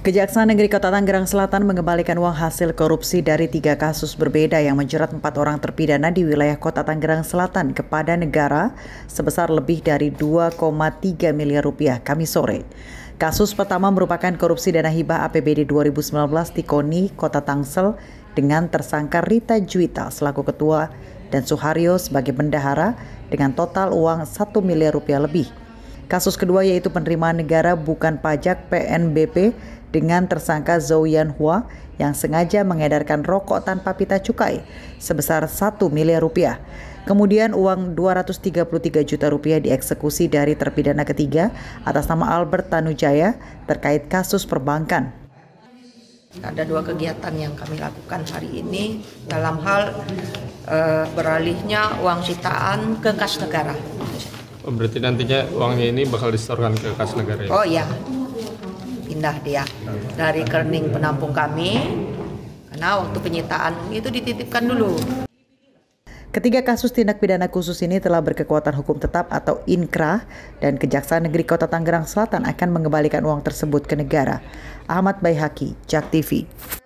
Kejaksaan Negeri Kota Tangerang Selatan mengembalikan uang hasil korupsi dari tiga kasus berbeda yang menjerat empat orang terpidana di wilayah Kota Tangerang Selatan kepada negara sebesar lebih dari 2,3 miliar rupiah kami sore. Kasus pertama merupakan korupsi dana hibah APBD 2019 di KONI, Kota Tangsel dengan tersangka Rita Juwita selaku ketua dan Suharyo sebagai bendahara dengan total uang 1 miliar rupiah lebih. Kasus kedua yaitu penerimaan negara bukan pajak PNBP dengan tersangka Zhou Yanhua yang sengaja mengedarkan rokok tanpa pita cukai sebesar 1 miliar rupiah. Kemudian uang 233 juta rupiah dieksekusi dari terpidana ketiga atas nama Albert Tanujaya terkait kasus perbankan ada dua kegiatan yang kami lakukan hari ini dalam hal uh, beralihnya uang sitaan ke kas negara. Oh, berarti nantinya uangnya ini bakal disetorkan ke kas negara ya? Oh iya, pindah dia dari kerning penampung kami karena waktu penyitaan itu dititipkan dulu. Ketiga kasus tindak pidana khusus ini telah berkekuatan hukum tetap atau inkrah dan Kejaksaan Negeri Kota Tangerang Selatan akan mengembalikan uang tersebut ke negara. Ahmad Baihaki, Jak TV.